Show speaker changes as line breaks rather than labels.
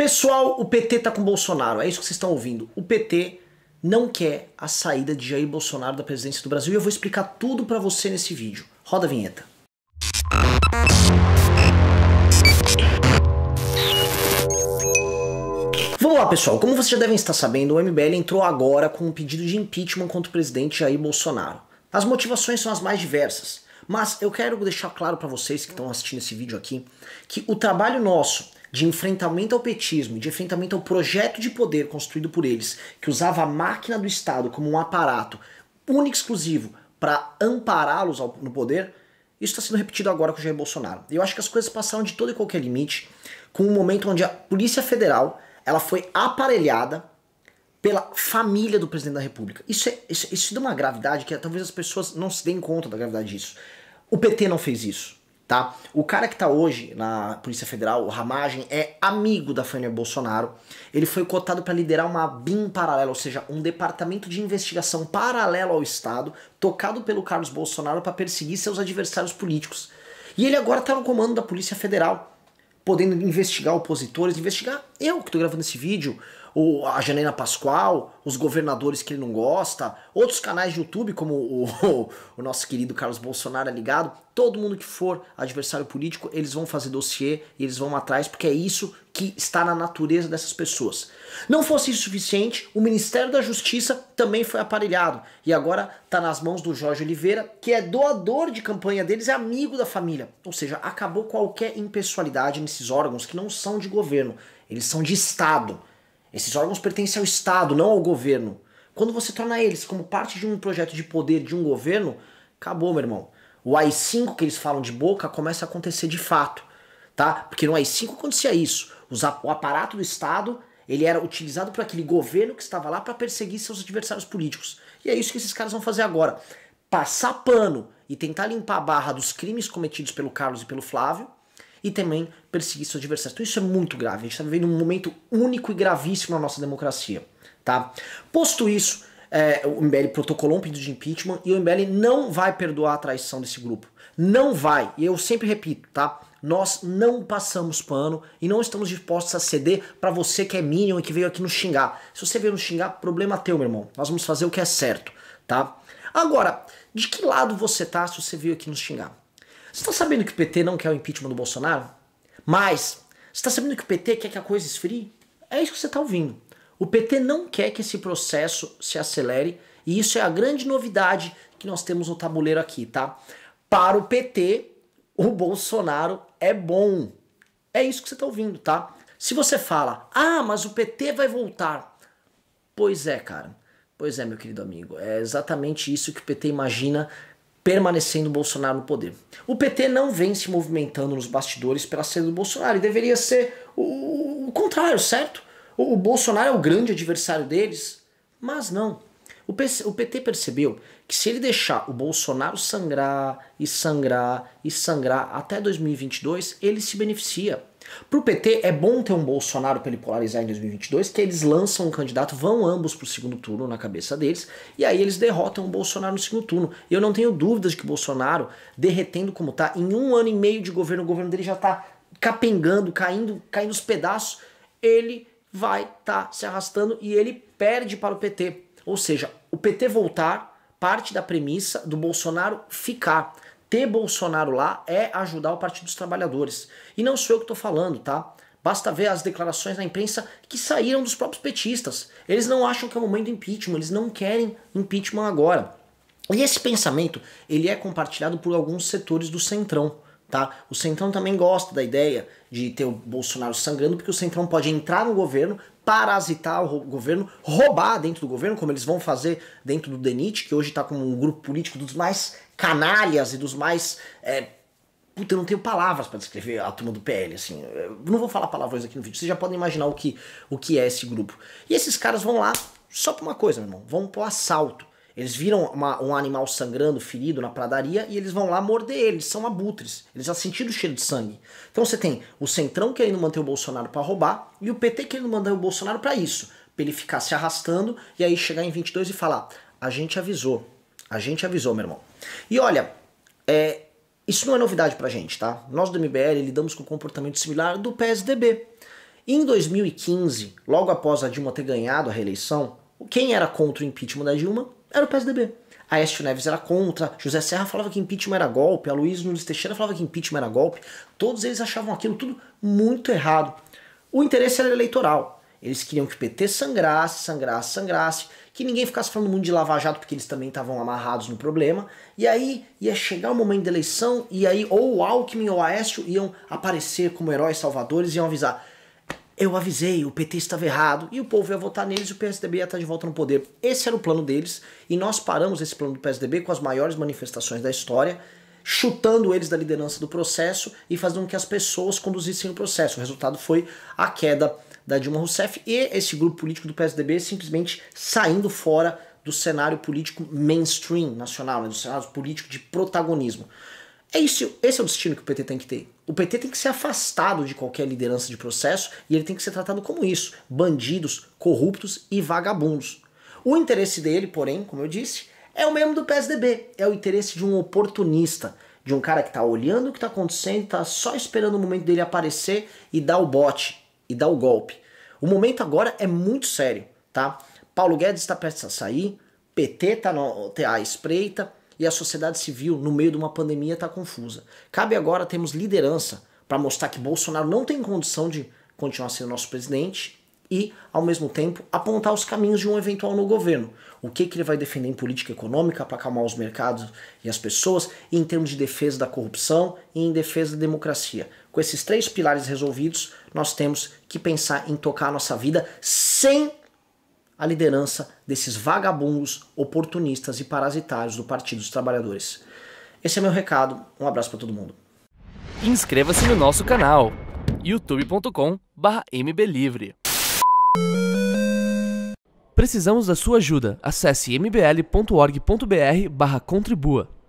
Pessoal, o PT tá com Bolsonaro, é isso que vocês estão ouvindo. O PT não quer a saída de Jair Bolsonaro da presidência do Brasil e eu vou explicar tudo para você nesse vídeo. Roda a vinheta. Vamos lá, pessoal. Como vocês já devem estar sabendo, o MBL entrou agora com um pedido de impeachment contra o presidente Jair Bolsonaro. As motivações são as mais diversas, mas eu quero deixar claro para vocês que estão assistindo esse vídeo aqui que o trabalho nosso de enfrentamento ao petismo, de enfrentamento ao projeto de poder construído por eles, que usava a máquina do Estado como um aparato único exclusivo para ampará-los no poder, isso está sendo repetido agora com o Jair Bolsonaro. Eu acho que as coisas passaram de todo e qualquer limite com um momento onde a Polícia Federal ela foi aparelhada pela família do presidente da República. Isso é, isso, isso é de uma gravidade que talvez as pessoas não se deem conta da gravidade disso. O PT não fez isso tá? O cara que tá hoje na Polícia Federal, o Ramagem, é amigo da família Bolsonaro. Ele foi cotado para liderar uma BIM paralela, ou seja, um departamento de investigação paralelo ao Estado, tocado pelo Carlos Bolsonaro para perseguir seus adversários políticos. E ele agora tá no comando da Polícia Federal, podendo investigar opositores, investigar eu que tô gravando esse vídeo, o, a Janina Pascoal, os governadores que ele não gosta, outros canais de YouTube, como o, o, o nosso querido Carlos Bolsonaro é ligado, todo mundo que for adversário político, eles vão fazer dossiê e eles vão atrás, porque é isso que está na natureza dessas pessoas. Não fosse isso suficiente, o Ministério da Justiça também foi aparelhado e agora está nas mãos do Jorge Oliveira, que é doador de campanha deles, é amigo da família. Ou seja, acabou qualquer impessoalidade nesses órgãos que não são de governo, eles são de Estado. Esses órgãos pertencem ao Estado, não ao governo. Quando você torna eles como parte de um projeto de poder de um governo, acabou, meu irmão. O AI-5 que eles falam de boca começa a acontecer de fato, tá? Porque no AI-5 acontecia isso. O aparato do Estado ele era utilizado por aquele governo que estava lá para perseguir seus adversários políticos. E é isso que esses caras vão fazer agora. Passar pano e tentar limpar a barra dos crimes cometidos pelo Carlos e pelo Flávio, e também perseguir seus adversários. Então isso é muito grave. A gente está vivendo um momento único e gravíssimo na nossa democracia. Tá? Posto isso, é, o MBL protocolou um pedido de impeachment e o MBL não vai perdoar a traição desse grupo. Não vai. E eu sempre repito, tá? Nós não passamos pano e não estamos dispostos a ceder para você que é minion e que veio aqui nos xingar. Se você veio nos xingar, problema teu, meu irmão. Nós vamos fazer o que é certo, tá? Agora, de que lado você tá se você veio aqui nos xingar? Você está sabendo que o PT não quer o impeachment do Bolsonaro? Mas, você está sabendo que o PT quer que a coisa esfrie? É isso que você está ouvindo. O PT não quer que esse processo se acelere e isso é a grande novidade que nós temos no tabuleiro aqui, tá? Para o PT, o Bolsonaro é bom. É isso que você está ouvindo, tá? Se você fala, ah, mas o PT vai voltar. Pois é, cara. Pois é, meu querido amigo. É exatamente isso que o PT imagina permanecendo Bolsonaro no poder. O PT não vem se movimentando nos bastidores pela sede do Bolsonaro e deveria ser o, o contrário, certo? O, o, Bolsonaro é o grande adversário deles, mas não. O, PC, o PT percebeu que se ele deixar o Bolsonaro sangrar e sangrar e sangrar até 2022, ele se beneficia. Pro PT é bom ter um Bolsonaro para ele polarizar em 2022, que eles lançam um candidato, vão ambos pro segundo turno na cabeça deles, e aí eles derrotam o Bolsonaro no segundo turno. E eu não tenho dúvidas de que o Bolsonaro, derretendo como tá, em um ano e meio de governo, o governo dele já tá capengando, caindo, caindo os pedaços, ele vai estar tá se arrastando e ele perde para o PT. Ou seja, o PT voltar parte da premissa do Bolsonaro ficar ter Bolsonaro lá é ajudar o Partido dos Trabalhadores. E não sou eu que estou falando, tá? Basta ver as declarações na imprensa que saíram dos próprios petistas. Eles não acham que é o momento do impeachment, eles não querem impeachment agora. E esse pensamento, ele é compartilhado por alguns setores do Centrão. Tá? O Centrão também gosta da ideia de ter o Bolsonaro sangrando, porque o Centrão pode entrar no governo, parasitar o governo, roubar dentro do governo, como eles vão fazer dentro do DENIT, que hoje está como um grupo político dos mais canalhas e dos mais. É, puta, eu não tenho palavras para descrever a turma do PL, assim. não vou falar palavrões aqui no vídeo, vocês já podem imaginar o que, o que é esse grupo. E esses caras vão lá só pra uma coisa, meu irmão: vão pro assalto. Eles viram uma, um animal sangrando, ferido na pradaria e eles vão lá morder eles. São abutres. Eles já sentiram o cheiro de sangue. Então você tem o Centrão querendo manter o Bolsonaro para roubar e o PT querendo mandar o Bolsonaro para isso. Pra ele ficar se arrastando e aí chegar em 22 e falar: a gente avisou. A gente avisou, meu irmão. E olha, é, isso não é novidade pra gente, tá? Nós do MBL lidamos com um comportamento similar do PSDB. Em 2015, logo após a Dilma ter ganhado a reeleição, quem era contra o impeachment da Dilma? Era o PSDB. A Écio Neves era contra, José Serra falava que impeachment era golpe, a Luiz Nunes Teixeira falava que impeachment era golpe. Todos eles achavam aquilo tudo muito errado. O interesse era eleitoral. Eles queriam que o PT sangrasse, sangrasse, sangrasse, que ninguém ficasse falando muito de Lava Jato, porque eles também estavam amarrados no problema. E aí ia chegar o momento da eleição, e aí ou o Alckmin ou o Aécio iam aparecer como heróis salvadores e iam avisar: eu avisei, o PT estava errado, e o povo ia votar neles e o PSDB ia estar de volta no poder. Esse era o plano deles, e nós paramos esse plano do PSDB com as maiores manifestações da história, chutando eles da liderança do processo e fazendo com que as pessoas conduzissem o processo. O resultado foi a queda da Dilma Rousseff e esse grupo político do PSDB simplesmente saindo fora do cenário político mainstream nacional, né, do cenário político de protagonismo. É isso, esse é o destino que o PT tem que ter. O PT tem que ser afastado de qualquer liderança de processo e ele tem que ser tratado como isso: bandidos, corruptos e vagabundos. O interesse dele, porém, como eu disse, é o mesmo do PSDB, é o interesse de um oportunista, de um cara que está olhando o que está acontecendo, está só esperando o momento dele aparecer e dar o bote, e dar o golpe. O momento agora é muito sério, tá? Paulo Guedes está prestes a sair, PT está à espreita, e a sociedade civil, no meio de uma pandemia, está confusa. Cabe agora termos liderança para mostrar que Bolsonaro não tem condição de continuar sendo nosso presidente e, ao mesmo tempo, apontar os caminhos de um eventual novo governo. O que, que ele vai defender em política econômica para acalmar os mercados e as pessoas, e em termos de defesa da corrupção e em defesa da democracia. Com esses três pilares resolvidos, nós temos que pensar em tocar a nossa vida sem a liderança desses vagabundos, oportunistas e parasitários do Partido dos Trabalhadores. Esse é meu recado, um abraço para todo mundo. Inscreva-se no nosso canal youtube.com/mblivre. Precisamos da sua ajuda. Acesse mbl.org.br/contribua.